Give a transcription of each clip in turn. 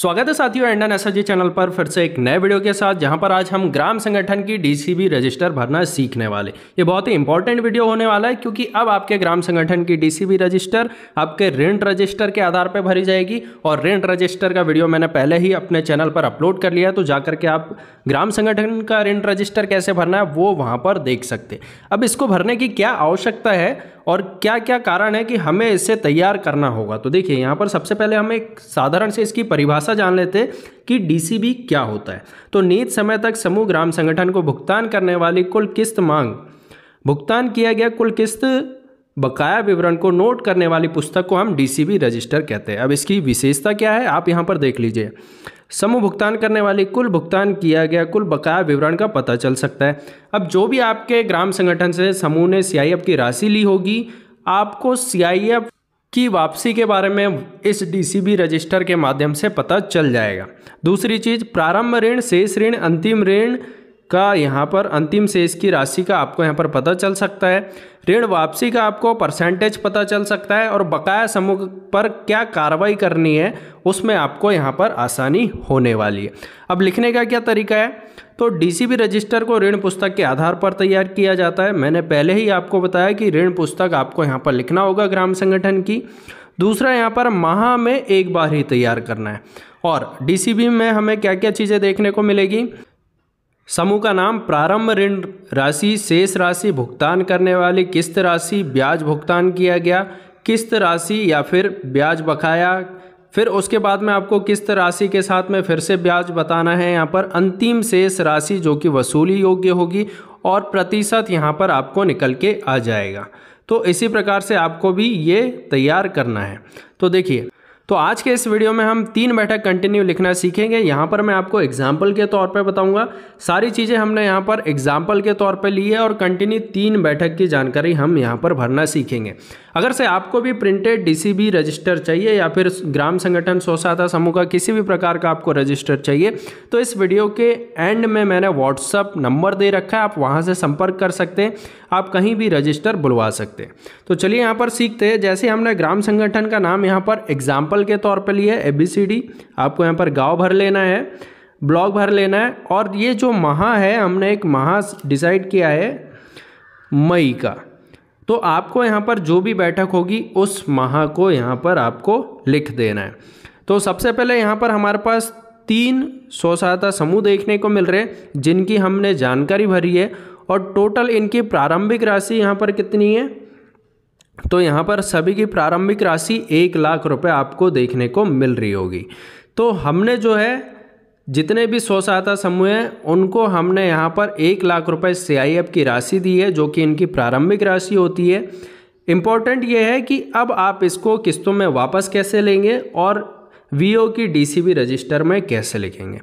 स्वागत है साथियों इंडियन एस चैनल पर फिर से एक नए वीडियो के साथ जहां पर आज हम ग्राम संगठन की डीसीबी रजिस्टर भरना सीखने वाले ये बहुत ही इंपॉर्टेंट वीडियो होने वाला है क्योंकि अब आपके ग्राम संगठन की डीसीबी रजिस्टर आपके रेंट रजिस्टर के आधार पर भरी जाएगी और रेंट रजिस्टर का वीडियो मैंने पहले ही अपने चैनल पर अपलोड कर लिया तो जाकर के आप ग्राम संगठन का रेंट रजिस्टर कैसे भरना है वो वहाँ पर देख सकते अब इसको भरने की क्या आवश्यकता है और क्या क्या कारण है कि हमें इसे तैयार करना होगा तो देखिए यहाँ पर सबसे पहले हम एक साधारण से इसकी परिभाषा जान लेते कि डीसीबी क्या होता है तो नियत समय तक समूह ग्राम संगठन को भुगतान करने वाली कुल किस्त मांग भुगतान किया गया कुल किस्त बकाया विवरण को नोट करने वाली पुस्तक को हम डीसीबी रजिस्टर कहते हैं अब इसकी विशेषता क्या है आप यहाँ पर देख लीजिए समूह भुगतान करने वाली कुल भुगतान किया गया कुल बकाया विवरण का पता चल सकता है अब जो भी आपके ग्राम संगठन से समूह ने सी की राशि ली होगी आपको सी की वापसी के बारे में इस डीसीबी रजिस्टर के माध्यम से पता चल जाएगा दूसरी चीज़ प्रारंभ ऋण शेष ऋण अंतिम ऋण का यहाँ पर अंतिम शेष की राशि का आपको यहाँ पर पता चल सकता है ऋण वापसी का आपको परसेंटेज पता चल सकता है और बकाया समूह पर क्या कार्रवाई करनी है उसमें आपको यहाँ पर आसानी होने वाली है अब लिखने का क्या तरीका है तो डीसीबी रजिस्टर को ऋण पुस्तक के आधार पर तैयार किया जाता है मैंने पहले ही आपको बताया कि ऋण पुस्तक आपको यहाँ पर लिखना होगा ग्राम संगठन की दूसरा यहाँ पर माह में एक बार ही तैयार करना है और डीसीबी में हमें क्या क्या चीज़ें देखने को मिलेगी समूह का नाम प्रारंभ ऋण राशि शेष राशि भुगतान करने वाली किस्त राशि ब्याज भुगतान किया गया किस्त राशि या फिर ब्याज बकाया फिर उसके बाद में आपको किस्त राशि के साथ में फिर से ब्याज बताना है यहाँ पर अंतिम शेष राशि जो कि वसूली योग्य होगी और प्रतिशत यहाँ पर आपको निकल के आ जाएगा तो इसी प्रकार से आपको भी ये तैयार करना है तो देखिए तो आज के इस वीडियो में हम तीन बैठक कंटिन्यू लिखना सीखेंगे यहाँ पर मैं आपको एग्जाम्पल के तौर पर बताऊँगा सारी चीज़ें हमने यहाँ पर एग्जाम्पल के तौर पर ली है और कंटिन्यू तीन बैठक की जानकारी हम यहाँ पर भरना सीखेंगे अगर से आपको भी प्रिंटेड डीसीबी रजिस्टर चाहिए या फिर ग्राम संगठन सोसाता समूह का किसी भी प्रकार का आपको रजिस्टर चाहिए तो इस वीडियो के एंड में मैंने व्हाट्सअप नंबर दे रखा है आप वहाँ से संपर्क कर सकते हैं आप कहीं भी रजिस्टर बुलवा सकते हैं तो चलिए यहाँ पर सीखते हैं जैसे हमने ग्राम संगठन का नाम यहाँ पर एग्जाम्पल एग्जाम्पल के तौर पर लिए ए बी सी डी आपको यहाँ पर गाँव भर लेना है ब्लॉक भर लेना है और ये जो महा है हमने एक महा डिसाइड किया है मई का तो आपको यहाँ पर जो भी बैठक होगी उस महा को यहाँ पर आपको लिख देना है तो सबसे पहले यहाँ पर हमारे पास तीन सौ सहायता समूह देखने को मिल रहे हैं जिनकी हमने जानकारी भरी है और टोटल इनकी प्रारंभिक राशि यहाँ पर कितनी है तो यहाँ पर सभी की प्रारंभिक राशि एक लाख रुपए आपको देखने को मिल रही होगी तो हमने जो है जितने भी स्व सहायता समूह हैं उनको हमने यहाँ पर एक लाख रुपए सी की राशि दी है जो कि इनकी प्रारंभिक राशि होती है इम्पॉर्टेंट ये है कि अब आप इसको किस्तों में वापस कैसे लेंगे और वीओ की डीसीबी रजिस्टर में कैसे लिखेंगे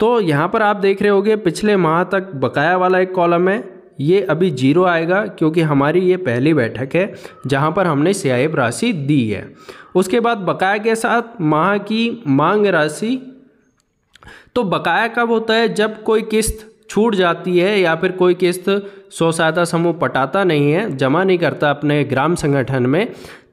तो यहाँ पर आप देख रहे होगे पिछले माह तक बकाया वाला एक कॉलम है ये अभी जीरो आएगा क्योंकि हमारी ये पहली बैठक है जहाँ पर हमने सियाब राशि दी है उसके बाद बकाया के साथ माह की मांग राशि तो बकाया कब होता है जब कोई किस्त छूट जाती है या फिर कोई किस्त स्व सहायता समूह पटाता नहीं है जमा नहीं करता अपने ग्राम संगठन में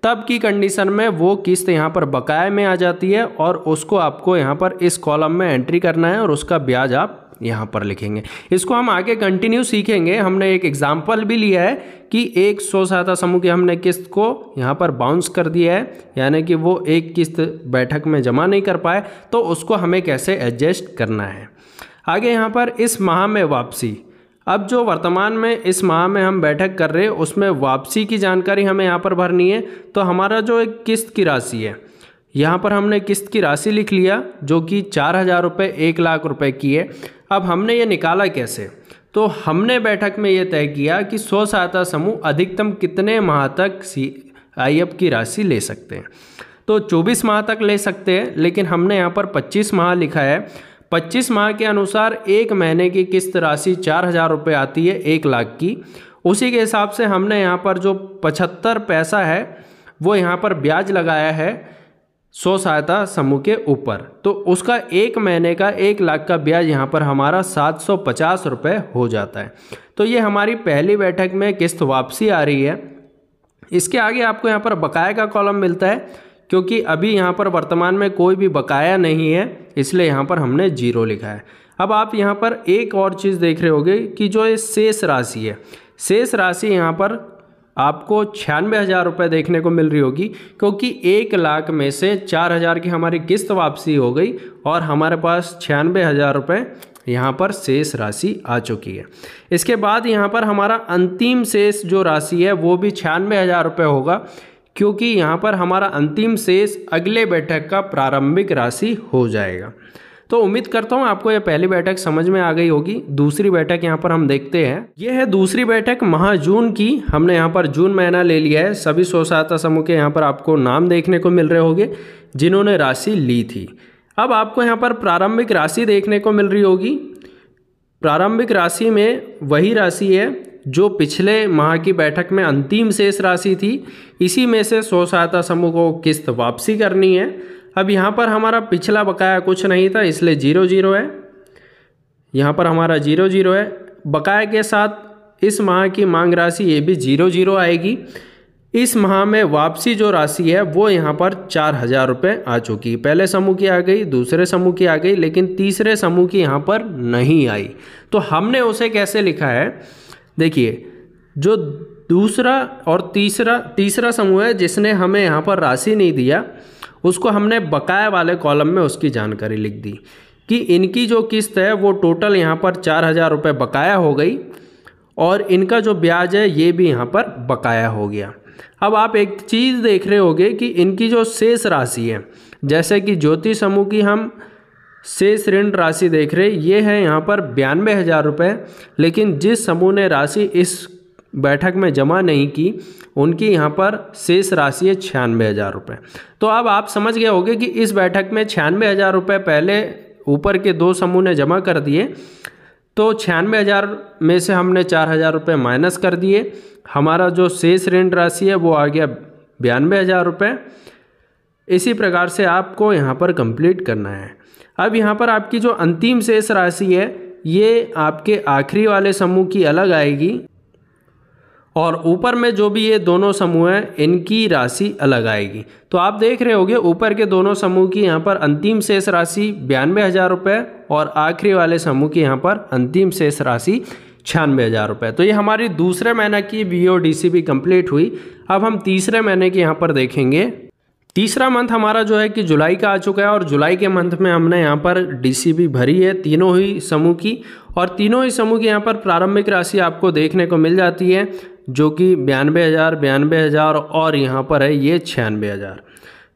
तब की कंडीशन में वो किस्त यहाँ पर बकाया में आ जाती है और उसको आपको यहाँ पर इस कॉलम में एंट्री करना है और उसका ब्याज आप यहाँ पर लिखेंगे इसको हम आगे कंटिन्यू सीखेंगे हमने एक एग्जाम्पल भी लिया है कि एक स्व सहायता समूह की हमने किस्त को यहाँ पर बाउंस कर दिया है यानी कि वो एक किस्त बैठक में जमा नहीं कर पाए तो उसको हमें कैसे एडजस्ट करना है आगे यहाँ पर इस माह में वापसी अब जो वर्तमान में इस माह में हम बैठक कर रहे हैं उसमें वापसी की जानकारी हमें यहाँ पर भरनी है तो हमारा जो एक किस्त की राशि है यहाँ पर हमने किस्त की राशि लिख लिया जो कि चार हज़ार रुपये एक लाख रुपए की है अब हमने ये निकाला कैसे तो हमने बैठक में ये तय किया कि स्व सहायता समूह अधिकतम कितने माह तक सी आई एफ की राशि ले सकते हैं तो 24 माह तक ले सकते हैं लेकिन हमने यहाँ पर 25 माह लिखा है 25 माह के अनुसार एक महीने की किस्त राशि चार हज़ार रुपये आती है एक लाख की उसी के हिसाब से हमने यहाँ पर जो पचहत्तर पैसा है वो यहाँ पर ब्याज लगाया है स्व सहायता समूह के ऊपर तो उसका एक महीने का एक लाख का ब्याज यहाँ पर हमारा सात सौ पचास रुपये हो जाता है तो ये हमारी पहली बैठक में किस्त वापसी आ रही है इसके आगे आपको यहाँ पर बकाया का कॉलम मिलता है क्योंकि अभी यहाँ पर वर्तमान में कोई भी बकाया नहीं है इसलिए यहाँ पर हमने जीरो लिखा है अब आप यहाँ पर एक और चीज़ देख रहे होगे कि जो ये शेष राशि है शेष राशि यहाँ पर आपको छियानवे हज़ार रुपये देखने को मिल रही होगी क्योंकि एक लाख में से चार हज़ार की हमारी किस्त वापसी हो गई और हमारे पास छियानवे हज़ार रुपये यहाँ पर शेष राशि आ चुकी है इसके बाद यहाँ पर हमारा अंतिम शेष जो राशि है वो भी छियानवे हज़ार रुपये होगा क्योंकि यहाँ पर हमारा अंतिम शेष अगले बैठक का प्रारंभिक राशि हो जाएगा तो उम्मीद करता हूँ आपको यह पहली बैठक समझ में आ गई होगी दूसरी बैठक यहाँ पर हम देखते हैं ये है दूसरी बैठक महाजून की हमने यहाँ पर जून महीना ले लिया है सभी स्व सहायता समूह के यहाँ पर आपको नाम देखने को मिल रहे होंगे जिन्होंने राशि ली थी अब आपको यहाँ पर प्रारंभिक राशि देखने को मिल रही होगी प्रारंभिक राशि में वही राशि है जो पिछले माह की बैठक में अंतिम शेष राशि थी इसी में से स्व सहायता समूह को किस्त वापसी करनी है अब यहाँ पर हमारा पिछला बकाया कुछ नहीं था इसलिए जीरो जीरो है यहाँ पर हमारा जीरो जीरो है बकाया के साथ इस माह की मांग राशि ये भी जीरो जीरो आएगी इस माह में वापसी जो राशि है वो यहाँ पर चार हज़ार रुपये आ चुकी पहले समूह की आ गई दूसरे समूह की आ गई लेकिन तीसरे समूह की यहाँ पर नहीं आई तो हमने उसे कैसे लिखा है देखिए जो दूसरा और तीसरा तीसरा समूह है जिसने हमें यहाँ पर राशि नहीं दिया उसको हमने बकाया वाले कॉलम में उसकी जानकारी लिख दी कि इनकी जो किस्त है वो टोटल यहाँ पर चार हज़ार रुपये बकाया हो गई और इनका जो ब्याज है ये भी यहाँ पर बकाया हो गया अब आप एक चीज़ देख रहे होगे कि इनकी जो शेष राशि है जैसे कि ज्योति समूह की हम शेष ऋण राशि देख रहे ये है यहाँ पर बयानवे हज़ार रुपये लेकिन जिस समूह ने राशि इस बैठक में जमा नहीं की उनकी यहाँ पर शेष राशि है छियानवे हज़ार रुपये तो अब आप समझ गए होंगे कि इस बैठक में छियानवे हज़ार रुपये पहले ऊपर के दो समूह ने जमा कर दिए तो छियानवे हज़ार में से हमने चार हज़ार रुपये माइनस कर दिए हमारा जो शेष ऋण राशि है वो आ गया बयानवे हज़ार रुपये इसी प्रकार से आपको यहाँ पर कंप्लीट करना है अब यहाँ पर आपकी जो अंतिम शेष राशि है ये आपके आखिरी वाले समूह की अलग आएगी और ऊपर में जो भी ये दोनों समूह हैं इनकी राशि अलग आएगी तो आप देख रहे होगे ऊपर के दोनों समूह की यहाँ पर अंतिम शेष राशि बयानवे हज़ार रुपये और आखिरी वाले समूह की यहाँ पर अंतिम शेष राशि छियानवे हज़ार रुपये तो ये हमारी दूसरे महीने की वी ओ डी सी भी कम्प्लीट हुई अब हम तीसरे महीने की यहाँ पर देखेंगे तीसरा मंथ हमारा जो है कि जुलाई का आ चुका है और जुलाई के मंथ में हमने यहाँ पर डीसीबी भरी है तीनों ही समूह की और तीनों ही समूह की यहाँ पर प्रारंभिक राशि आपको देखने को मिल जाती है जो कि बयानबे हज़ार बयानबे हज़ार और यहाँ पर है ये छियानबे हज़ार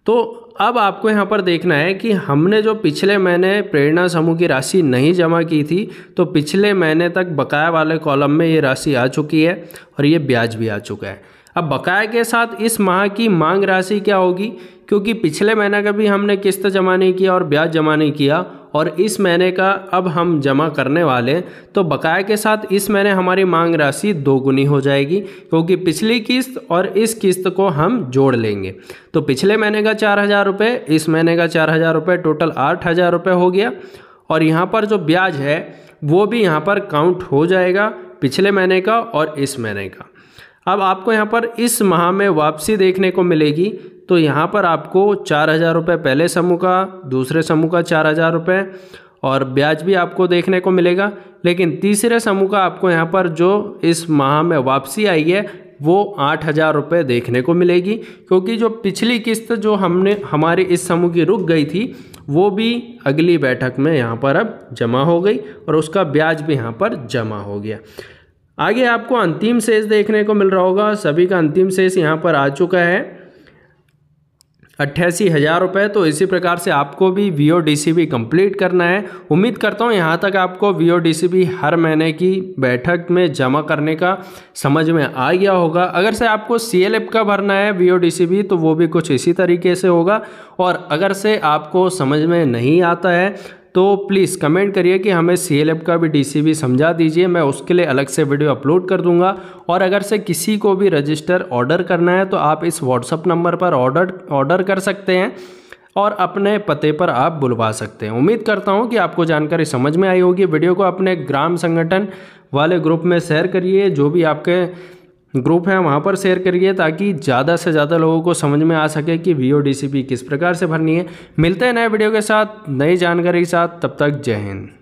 तो अब आपको यहाँ पर देखना है कि हमने जो पिछले महीने प्रेरणा समूह की राशि नहीं जमा की थी तो पिछले महीने तक बकाया वाले कॉलम में ये राशि आ चुकी है और ये ब्याज भी आ चुका है अब बकाया के साथ इस माह की मांग राशि क्या होगी क्योंकि पिछले महीने का भी हमने किस्त जमा नहीं किया और ब्याज जमा नहीं किया और इस महीने का अब हम जमा करने वाले तो बकाया के साथ इस महीने हमारी मांग राशि दोगुनी हो जाएगी क्योंकि पिछली किस्त और इस किस्त को हम जोड़ लेंगे तो पिछले महीने का चार हज़ार रुपये इस महीने का चार हज़ार रुपये टोटल आठ हज़ार रुपये हो गया और यहाँ पर जो ब्याज है वो भी यहाँ पर काउंट हो जाएगा पिछले महीने का और इस महीने का अब आपको यहाँ पर इस माह में वापसी देखने को मिलेगी तो यहाँ पर आपको चार हज़ार रुपये पहले समूह का दूसरे समूह का चार हज़ार रुपये और ब्याज भी आपको देखने को मिलेगा लेकिन तीसरे समूह का आपको यहाँ पर जो इस माह में वापसी आई है वो आठ हज़ार रुपये देखने को मिलेगी क्योंकि जो पिछली किस्त जो हमने हमारी इस समूह की रुक गई थी वो भी अगली बैठक में यहाँ पर अब जमा हो गई और उसका ब्याज भी यहाँ पर जमा हो गया आगे आपको अंतिम शेष देखने को मिल रहा होगा सभी का अंतिम शेष यहाँ पर आ चुका है अट्ठासी हज़ार रुपये तो इसी प्रकार से आपको भी V O D C B complete करना है उम्मीद करता हूँ यहाँ तक आपको V O D C B हर महीने की बैठक में जमा करने का समझ में आ गया होगा अगर से आपको सी एल एफ का भरना है V O D C B तो वो भी कुछ इसी तरीके से होगा और अगर से आपको समझ में नहीं आता है तो प्लीज़ कमेंट करिए कि हमें सी का भी डी समझा दीजिए मैं उसके लिए अलग से वीडियो अपलोड कर दूंगा और अगर से किसी को भी रजिस्टर ऑर्डर करना है तो आप इस व्हाट्सअप नंबर पर ऑर्डर ऑर्डर कर सकते हैं और अपने पते पर आप बुलवा सकते हैं उम्मीद करता हूं कि आपको जानकारी समझ में आई होगी वीडियो को अपने ग्राम संगठन वाले ग्रुप में शेयर करिए जो भी आपके ग्रुप है वहाँ पर शेयर करिए ताकि ज़्यादा से ज़्यादा लोगों को समझ में आ सके कि वी ओ किस प्रकार से भरनी है मिलते हैं नए वीडियो के साथ नई जानकारी के साथ तब तक जय हिंद